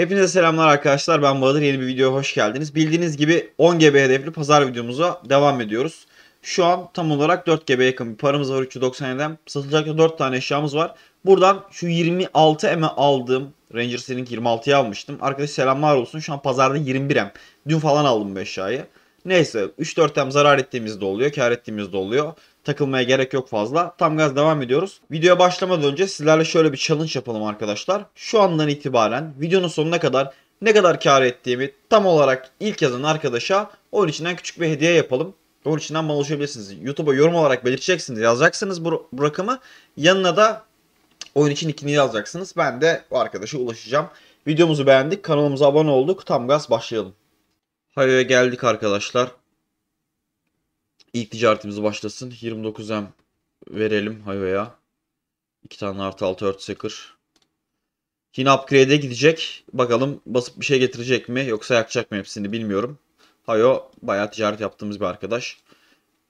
Hepinize selamlar arkadaşlar. Ben Bahadır. Yeni bir videoya hoş geldiniz. Bildiğiniz gibi 10 GB hedefli pazar videomuza devam ediyoruz. Şu an tam olarak 4 GB yakın bir paramız var 397'den. Satılacak da 4 tane eşyamız var. Buradan şu 26M'e aldığım Ranger Setting 26'ya almıştım. Arkadaş selamlar olsun. Şu an pazarda 21M. Dün falan aldım bu eşyayı. Neyse 3-4 tem zarar ettiğimiz de oluyor, kar ettiğimiz de oluyor. Takılmaya gerek yok fazla. Tam gaz devam ediyoruz. Videoya başlamadan önce sizlerle şöyle bir challenge yapalım arkadaşlar. Şu andan itibaren videonun sonuna kadar ne kadar kar ettiğimi tam olarak ilk yazan arkadaşa onun içinden küçük bir hediye yapalım. Onun içinden mal ulaşabilirsiniz. YouTube'a yorum olarak belirteceksiniz. Yazacaksınız bu, bu rakamı. Yanına da oyun için ikini yazacaksınız. Ben de o arkadaşa ulaşacağım. Videomuzu beğendik. Kanalımıza abone olduk. Tam gaz başlayalım. Hayo'ya geldik arkadaşlar. İlk ticaretimiz başlasın. 29M verelim Hayo'ya. 2 tane artı 6 Earthseeker. Yine upgrade'e gidecek. Bakalım basıp bir şey getirecek mi yoksa yakacak mı hepsini bilmiyorum. Hayo bayağı ticaret yaptığımız bir arkadaş.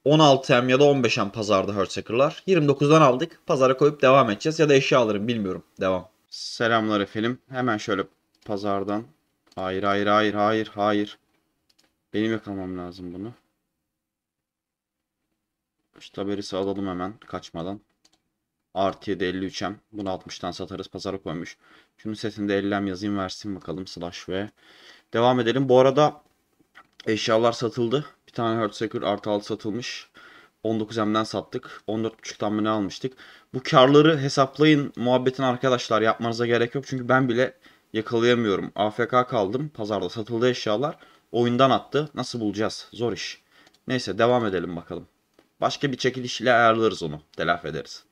16M ya da 15M pazarda Hertzecker'lar. 29'dan aldık. Pazara koyup devam edeceğiz ya da eşya alırım bilmiyorum. Devam. Selamlar efendim. Hemen şöyle pazardan. Hayır hayır hayır hayır hayır. Benim yakalamam lazım bunu. İşte haberisi alalım hemen kaçmadan. Artıya da 53'em. Bunu 60'tan satarız. Pazara koymuş. Şunun setinde 50'em yazayım versin bakalım. Slash ve devam edelim. Bu arada eşyalar satıldı. Bir tane Hertzseeker artı 6 satılmış. 19M'den sattık. 14.5'tan mı ne almıştık. Bu karları hesaplayın muhabbetin arkadaşlar. Yapmanıza gerek yok. Çünkü ben bile yakalayamıyorum. AFK kaldım. Pazarda satıldı eşyalar oyundan attı. Nasıl bulacağız? Zor iş. Neyse devam edelim bakalım. Başka bir çekilişle ayarlarız onu. Telafi ederiz.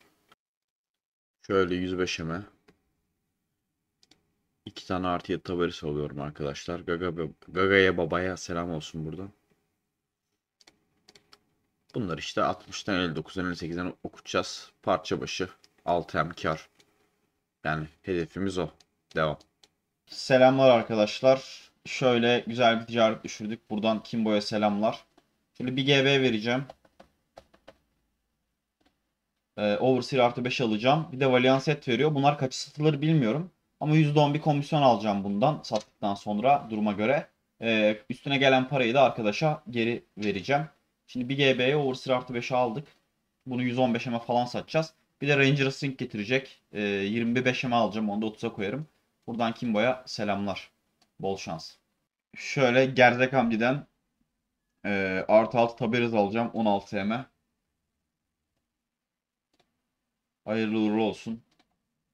Şöyle 105'ime. iki tane artıya tabarisi alıyorum arkadaşlar. Gaga, Gaga'ya babaya selam olsun buradan. Bunlar işte 60'tan 59'dan 58'den okutacağız. Parça başı 6 m kar. Yani hedefimiz o. Devam. Selamlar arkadaşlar şöyle güzel bir ticaret düşürdük. Buradan Kimbo'ya selamlar. Şöyle bir GB vereceğim. Ee, Overseer artı 5 alacağım. Bir de Valiant set veriyor. Bunlar kaç satılır bilmiyorum. Ama %10 bir komisyon alacağım bundan sattıktan sonra duruma göre. Ee, üstüne gelen parayı da arkadaşa geri vereceğim. Şimdi bir GB'ye Overseer artı 5'e aldık. Bunu 115M'e falan satacağız. Bir de Ranger Sync getirecek. Ee, 25M'e alacağım. Onu da 30'a koyarım. Buradan Kimbo'ya selamlar. Bol şans. Şöyle Gerzek Hamdi'den e, artı 6 Taberez alacağım. 16 m Hayırlı uğurlu olsun.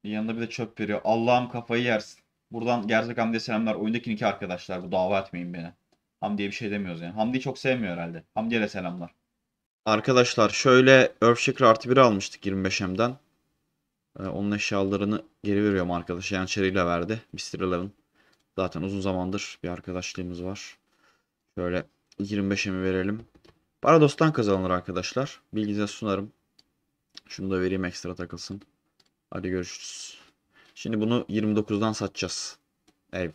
Yanında bir de çöp veriyor. Allah'ım kafayı yersin. Buradan Gerzek Hamdi'ye selamlar. Oyundaki iki arkadaşlar. Bu dava etmeyin beni. Hamdi'ye bir şey demiyoruz yani. Hamdi'yi çok sevmiyor herhalde. Hamdi'ye de selamlar. Arkadaşlar şöyle Earthshaker artı 1 almıştık 25M'den. E, onun eşyalarını geri veriyorum arkadaşa. Yani çeriyle verdi. Mr. Eleven. Zaten uzun zamandır bir arkadaşlığımız var. Şöyle 25'e mi verelim? Parados'tan kazanılır arkadaşlar. Bilginize sunarım. Şunu da vereyim ekstra takılsın. Hadi görüşürüz. Şimdi bunu 29'dan satacağız. Ev.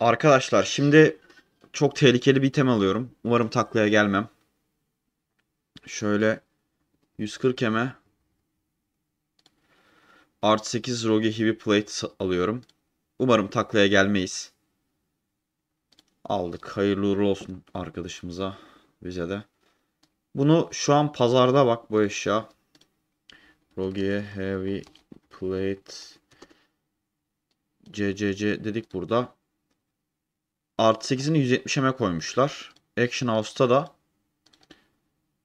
Arkadaşlar şimdi çok tehlikeli bir item alıyorum. Umarım taklaya gelmem. Şöyle 140 eme Art 8 Rogue Heavy Plate alıyorum. Umarım taklaya gelmeyiz. Aldık. Hayırlı uğurlu olsun arkadaşımıza. Bize de. Bunu şu an pazarda bak bu eşya. Rogue heavy plate CCC dedik burada. Art 8'ini 170'e koymuşlar. Action House'ta da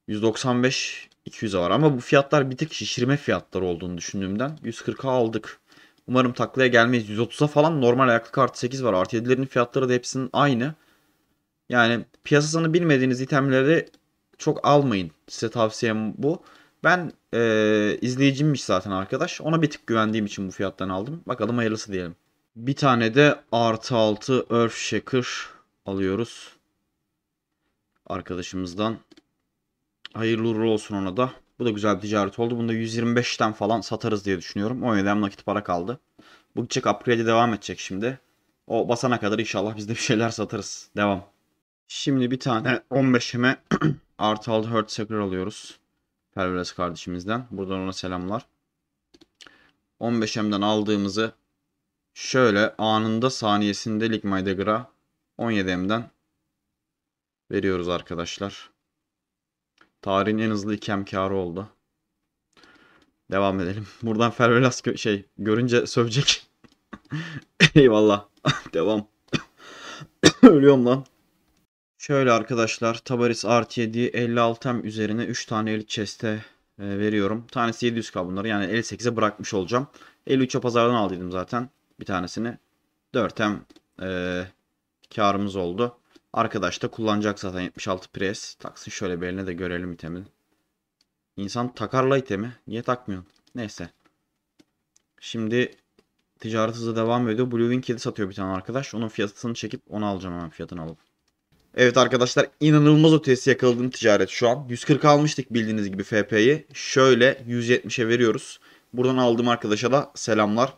195 200 var. Ama bu fiyatlar bir tık şişirme fiyatları olduğunu düşündüğümden 140'a aldık. Umarım taklaya gelmeyiz. 130'a falan normal ayaklı artı 8 var. Artı 7'lerin fiyatları da hepsinin aynı. Yani piyasasını bilmediğiniz itemleri çok almayın. Size tavsiyem bu. Ben ee, izleyicimmiş zaten arkadaş. Ona bir tık güvendiğim için bu fiyattan aldım. Bakalım hayırlısı diyelim. Bir tane de artı 6 Earthshaker alıyoruz. Arkadaşımızdan. Hayırlı uğurlu olsun ona da. Bu da güzel bir ticaret oldu. Bunda 125'ten falan satarız diye düşünüyorum. 17'den nakit para kaldı. Bu gidecek upgrade'e devam edecek şimdi. O basana kadar inşallah biz de bir şeyler satarız. Devam. Şimdi bir tane 15'ime artı 6 Hurt Sacred alıyoruz. Perveres kardeşimizden. Buradan ona selamlar. 15M'den aldığımızı şöyle anında saniyesinde Ligma Degra 17M'den veriyoruz arkadaşlar. Tarihin en hızlı iki hemkarı oldu. Devam edelim. Buradan Fervelas gö şey görünce sövecek. Eyvallah. Devam. Ölüyorum lan. Şöyle arkadaşlar Tabaris art 7 56 hem üzerine 3 tane elit chest'e e, veriyorum. Tanesi 700k yani 58'e bırakmış olacağım. 53'e pazardan aldıydım zaten bir tanesini. 4 hem e, karımız oldu. Arkadaş da kullanacak zaten 76 pres. Taksın şöyle beline de görelim itemi. İnsan takarla itemi. Niye takmıyorsun? Neyse. Şimdi ticaret hızla devam ediyor. Blue Wing 7 satıyor bir tane arkadaş. Onun fiyatını çekip onu alacağım hemen fiyatını alıp. Evet arkadaşlar inanılmaz ötesi yakaladığım ticaret şu an. 140 almıştık bildiğiniz gibi FP'yi. Şöyle 170'e veriyoruz. Buradan aldığım arkadaşa da selamlar.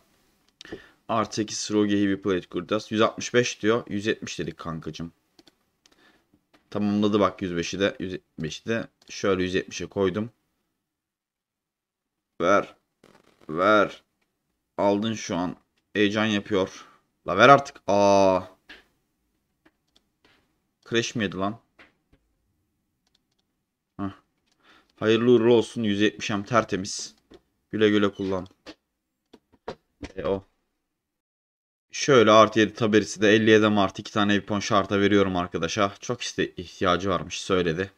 Artı 8 Sroge'yi bir plate kuracağız. 165 diyor. 170 dedik kankacım. Tamamladı bak 105'i de 175'i de şöyle 170'e koydum. Ver. Ver. Aldın şu an. Heyecan yapıyor. La ver artık. Aa. Crash mi yedi lan? Heh. Hayırlı uğurlu olsun. 170'em tertemiz. Güle güle kullan. E o. Şöyle artı 7 tabelisi de 57 artı 2 tane Epon şarta veriyorum arkadaşa. Çok iste ihtiyacı varmış söyledi.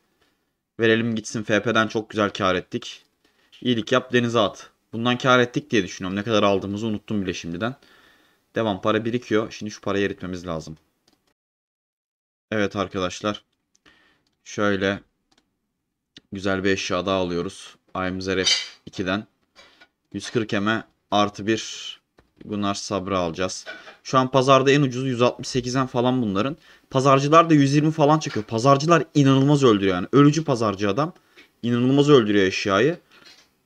Verelim gitsin FP'den çok güzel kar ettik. İyilik yap denize at. Bundan kar ettik diye düşünüyorum. Ne kadar aldığımızı unuttum bile şimdiden. Devam para birikiyor. Şimdi şu parayı eritmemiz lazım. Evet arkadaşlar. Şöyle güzel bir eşya daha alıyoruz. IMZRF 2'den. 140 eme artı bir Gunnar sabra alacağız. Şu an pazarda en ucuzu 168'en falan bunların. Pazarcılar da 120 falan çıkıyor. Pazarcılar inanılmaz öldürüyor yani. Ölücü pazarcı adam. İnanılmaz öldürüyor eşyayı.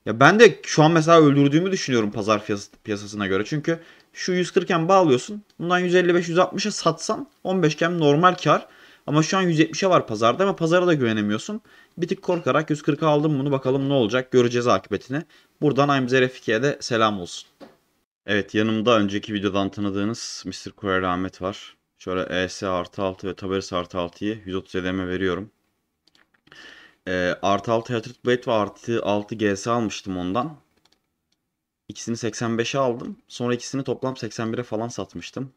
Ya ben de şu an mesela öldürdüğümü düşünüyorum pazar piyasasına göre. Çünkü şu 140'en bağlıyorsun. Bundan 155-160'a satsan 15 kem normal kar. Ama şu an 170'e var pazarda ama pazara da güvenemiyorsun. Bir tık korkarak 140'a aldım bunu bakalım ne olacak göreceğiz akıbetini. Buradan Aimzer f de selam olsun. Evet yanımda önceki videodan tanıdığınız Mr. Kurel Ahmet var. Şöyle ES artı 6 ve Tabaris artı 6'yı 130 EDM'e veriyorum. Ee, artı 6 Hatred Blade ve artı 6 GS almıştım ondan. İkisini 85'e aldım. Sonra ikisini toplam 81'e falan satmıştım.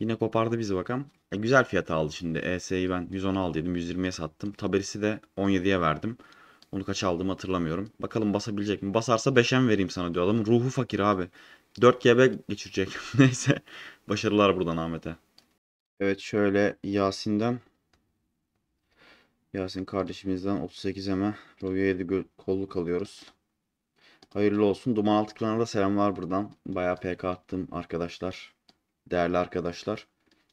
Yine kopardı bizi bakalım. E, güzel fiyata aldı şimdi. ES'yi ben 110 aldıydım. 120'ye sattım. Taberis'i de 17'ye verdim. Onu kaç aldım hatırlamıyorum. Bakalım basabilecek mi? Basarsa 5M vereyim sana diyor adam. Ruhu fakir abi. 4 GB geçirecek. Neyse. Başarılar buradan Ahmet'e. Evet şöyle Yasin'den Yasin kardeşimizden 38 me, Roya 7 kolluk alıyoruz. Hayırlı olsun. Duman altı da selamlar buradan. Bayağı PK attım arkadaşlar. Değerli arkadaşlar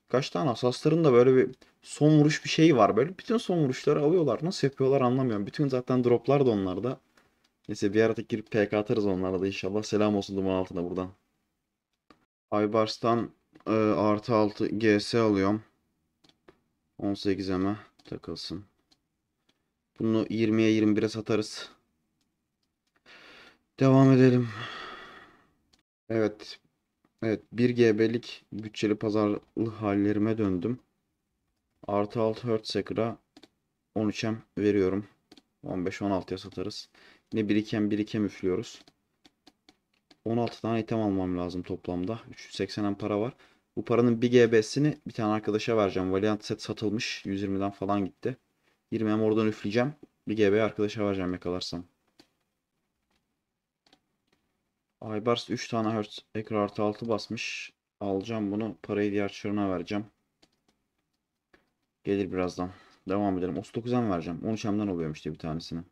kaç tane asasların da böyle bir son vuruş bir şeyi var böyle. Bütün son vuruşları alıyorlar. Nasıl yapıyorlar anlamıyorum. Bütün zaten droplar da onlarda. Neyse bir arada girip PK atarız onlara da inşallah. Selam olsun duman altında buradan. Aybars'tan e, artı 6 GS alıyorum. 18 eme takılsın. Bunu 20'ye 21'e satarız. Devam edelim. Evet Evet 1 GB'lik bütçeli pazarlı hallerime döndüm. Artı 6 Hz Sakura 13M veriyorum. 15-16'ya satarız. Yine biriken biriken üflüyoruz. 16 tane item almam lazım toplamda. 380'en para var. Bu paranın 1 GB'sini bir tane arkadaşa vereceğim. Valiant set satılmış. 120'den falan gitti. 20M oradan üfleyeceğim. 1 GB arkadaşa vereceğim yakalarsam. Aybars 3 tane hertz ekran artı 6 basmış. Alacağım bunu. Parayı diğer çırına vereceğim. Gelir birazdan. Devam edelim. 39'dan vereceğim. 13'emden oluyormuş diye bir tanesini.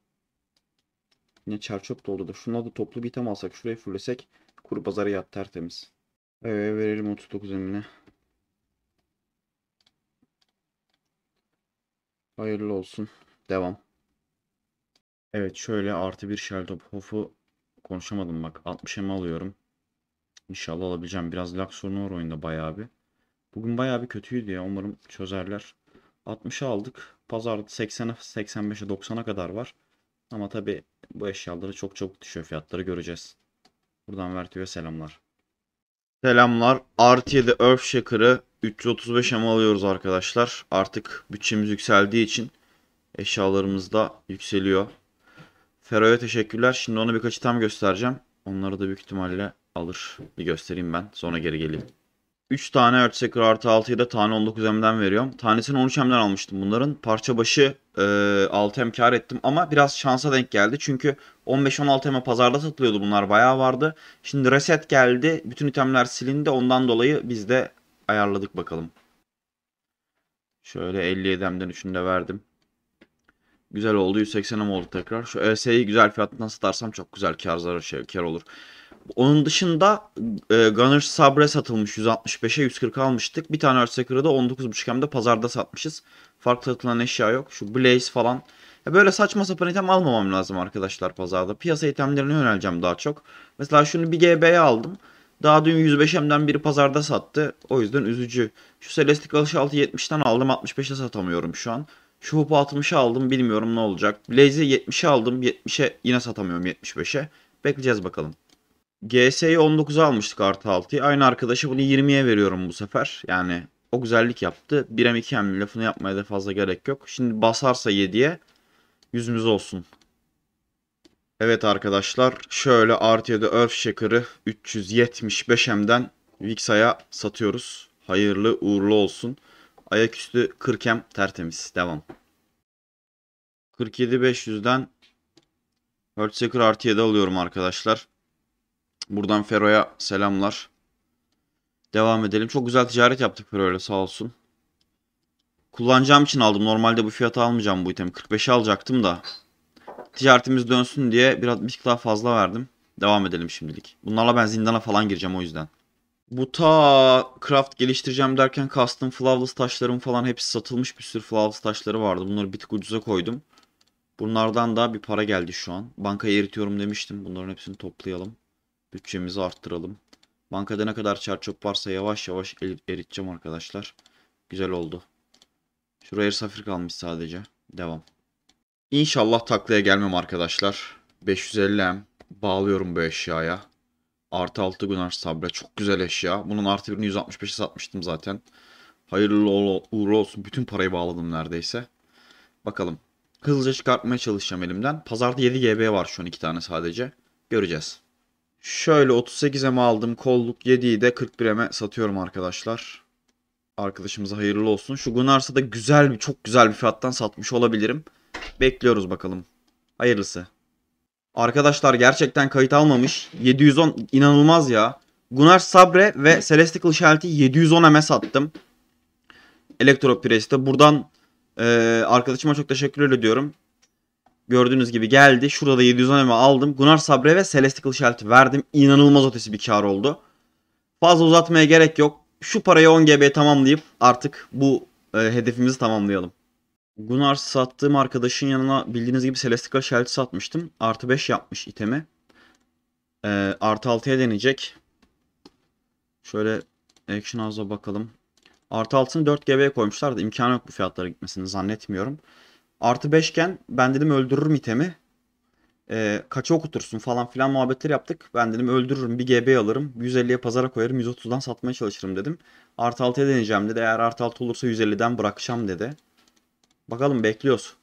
Yine çerçöp doldurdu. Şunları da toplu bir item alsak. Şurayı fullesek. Kuru pazarı yat tertemiz. Evet verelim 39 emine. Hayırlı olsun. Devam. Evet şöyle artı bir Sheldop Hoff'u Konuşamadım bak. 60 M alıyorum. İnşallah alabileceğim. Biraz lag sorunu var oyunda bayağı bir. Bugün bayağı bir kötüydü ya. Umarım çözerler. 60'a aldık. Pazar 80'e 85'e 90'a kadar var. Ama tabi bu eşyaları çok çabuk düşüyor fiyatları göreceğiz. Buradan Vertiyo'ya selamlar. Selamlar. Artı 7 Earthshaker'ı 335 ama alıyoruz arkadaşlar. Artık bütçemiz yükseldiği için eşyalarımız da yükseliyor. Fero'ya teşekkürler. Şimdi ona birkaç tam göstereceğim. Onları da büyük ihtimalle alır. Bir göstereyim ben. Sonra geri geleyim. 3 tane Earthshaker artı 6'yı da tane 19 M'den veriyorum. Tanesini 13 M'den almıştım bunların. Parça başı e, 6 M kar ettim ama biraz şansa denk geldi. Çünkü 15-16 M'e pazarda satılıyordu bunlar bayağı vardı. Şimdi reset geldi. Bütün itemler silindi. Ondan dolayı biz de ayarladık bakalım. Şöyle 57 M'den 3'ünü de verdim. Güzel oldu. 180 mi oldu tekrar? Şu ESE'yi güzel fiyatından satarsam çok güzel kar zarar şey, kar olur. Onun dışında e, Gunner Sabre satılmış 165'e 140 almıştık. Bir tane Earthshaker'ı da 19.5 hem'de pazarda satmışız. Farklı satılan eşya yok. Şu Blaze falan. Ya böyle saçma sapan item almamam lazım arkadaşlar pazarda. Piyasa itemlerine yöneleceğim daha çok. Mesela şunu bir GB'ye aldım. Daha dün 105 hem'den biri pazarda sattı. O yüzden üzücü. Şu Celestial Shult'ı 70'ten aldım 65'e satamıyorum şu an. Şu hopu 60'a aldım bilmiyorum ne olacak. Blaze'i 70'e aldım 70'e yine satamıyorum 75'e. Bekleyeceğiz bakalım. GS'yi 19'a almıştık artı 6'yı. Aynı arkadaşı bunu 20'ye veriyorum bu sefer. Yani o güzellik yaptı. 1M 2M lafını yapmaya da fazla gerek yok. Şimdi basarsa 7'ye yüzümüz olsun. Evet arkadaşlar şöyle artı 7 Earthshaker'ı 375M'den Vixa'ya satıyoruz. Hayırlı uğurlu olsun. Ayaküstü 40M tertemiz. Devam. 47500'den Hertzseeker artı 7 alıyorum arkadaşlar. Buradan Fero'ya selamlar. Devam edelim. Çok güzel ticaret yaptık Fero'yla sağ olsun. Kullanacağım için aldım. Normalde bu fiyata almayacağım bu item 45'e alacaktım da. Ticaretimiz dönsün diye biraz bir daha fazla verdim. Devam edelim şimdilik. Bunlarla ben zindana falan gireceğim o yüzden. Bu ta craft geliştireceğim derken custom flawless taşlarım falan hepsi satılmış bir sürü flawless taşları vardı. Bunları bir tık ucuza koydum. Bunlardan da bir para geldi şu an. Bankaya eritiyorum demiştim. Bunların hepsini toplayalım. Bütçemizi arttıralım. Bankada ne kadar çarçöp varsa yavaş yavaş eriteceğim arkadaşlar. Güzel oldu. Şuraya safir kalmış sadece. Devam. İnşallah taklaya gelmem arkadaşlar. 550M. Bağlıyorum bu eşyaya. Artı 6 Gunnar Sabre. Çok güzel eşya. Bunun artı birini 165'e satmıştım zaten. Hayırlı uğurlu olsun. Bütün parayı bağladım neredeyse. Bakalım. Hızlıca çıkartmaya çalışacağım elimden. Pazarda 7 GB var şu an 2 tane sadece. Göreceğiz. Şöyle 38 mi aldım kolluk 7'yi de 41 41'e satıyorum arkadaşlar. Arkadaşımıza hayırlı olsun. Şu Gunar'sa da güzel bir çok güzel bir fiyattan satmış olabilirim. Bekliyoruz bakalım. Hayırlısı. Arkadaşlar gerçekten kayıt almamış. 710 inanılmaz ya. Gunnar Sabre ve Celestial Shelt'i 710 MS attım. Elektropres'te. Buradan e, arkadaşıma çok teşekkür ediyorum. Gördüğünüz gibi geldi. Şurada da 710 MS aldım. Gunnar Sabre ve Celestial Shelt'i verdim. İnanılmaz ötesi bir kar oldu. Fazla uzatmaya gerek yok. Şu parayı 10 GB tamamlayıp artık bu e, hedefimizi tamamlayalım. Gunar sattığım arkadaşın yanına bildiğiniz gibi Celestical Sheld satmıştım. Artı 5 yapmış itemi. Ee, artı 6'ya deneyecek. Şöyle Action House'a bakalım. Artı 6'sını 4 GB'ye koymuşlar da imkanı yok bu fiyatlara gitmesini zannetmiyorum. Artı 5 iken ben dedim öldürürüm itemi. Ee, kaça okutursun falan filan muhabbetler yaptık. Ben dedim öldürürüm bir GB alırım. 150'ye pazara koyarım 130'dan satmaya çalışırım dedim. Artı 6'ya deneyeceğim dedi. Eğer artı 6 olursa 150'den bırakacağım dedi. Bakalım bekliyoruz.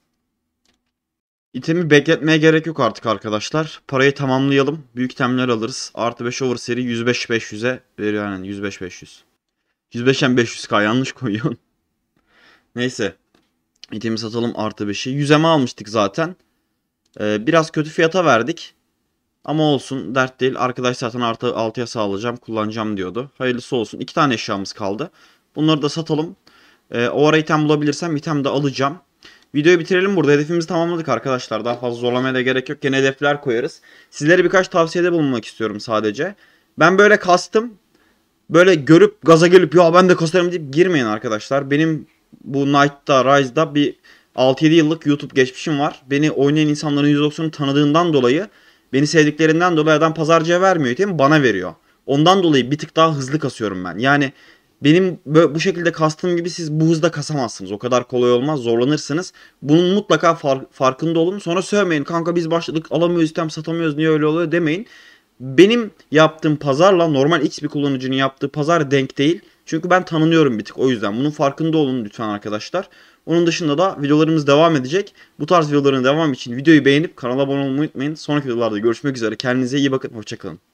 İtemi bekletmeye gerek yok artık arkadaşlar. Parayı tamamlayalım. Büyük itemler alırız. Artı 5 over seri 105-500'e veriyor. Yani 105-500. 105'en 500k yanlış koyuyorsun. Neyse. İtemi satalım artı 5'i. 100'e almıştık zaten. Ee, biraz kötü fiyata verdik. Ama olsun dert değil. Arkadaş zaten artı 6'ya sağlayacağım kullanacağım diyordu. Hayırlısı olsun. 2 tane eşyamız kaldı. Bunları da satalım. E, o ara item bulabilirsem item de alacağım. Videoyu bitirelim burada. Hedefimizi tamamladık arkadaşlar. Daha fazla zorlamaya da gerek yok. Yine hedefler koyarız. Sizlere birkaç tavsiyede bulunmak istiyorum sadece. Ben böyle kastım. Böyle görüp gaza gelip ya ben de kasarım deyip girmeyin arkadaşlar. Benim bu Night'ta, Rise'da bir 6-7 yıllık YouTube geçmişim var. Beni oynayan insanların %90'ını tanıdığından dolayı, beni sevdiklerinden dolayı adam pazarcıya vermiyor değil mi? Bana veriyor. Ondan dolayı bir tık daha hızlı kasıyorum ben. Yani benim bu şekilde kastığım gibi siz bu hızda kasamazsınız. O kadar kolay olmaz. Zorlanırsınız. Bunun mutlaka far, farkında olun. Sonra söylemeyin, Kanka biz başladık alamıyoruz tam satamıyoruz niye öyle oluyor demeyin. Benim yaptığım pazarla normal X bir kullanıcının yaptığı pazar denk değil. Çünkü ben tanınıyorum bir tık o yüzden. Bunun farkında olun lütfen arkadaşlar. Onun dışında da videolarımız devam edecek. Bu tarz videoların devamı için videoyu beğenip kanala abone olmayı unutmayın. Sonraki videolarda görüşmek üzere. Kendinize iyi bakın. Hoşçakalın.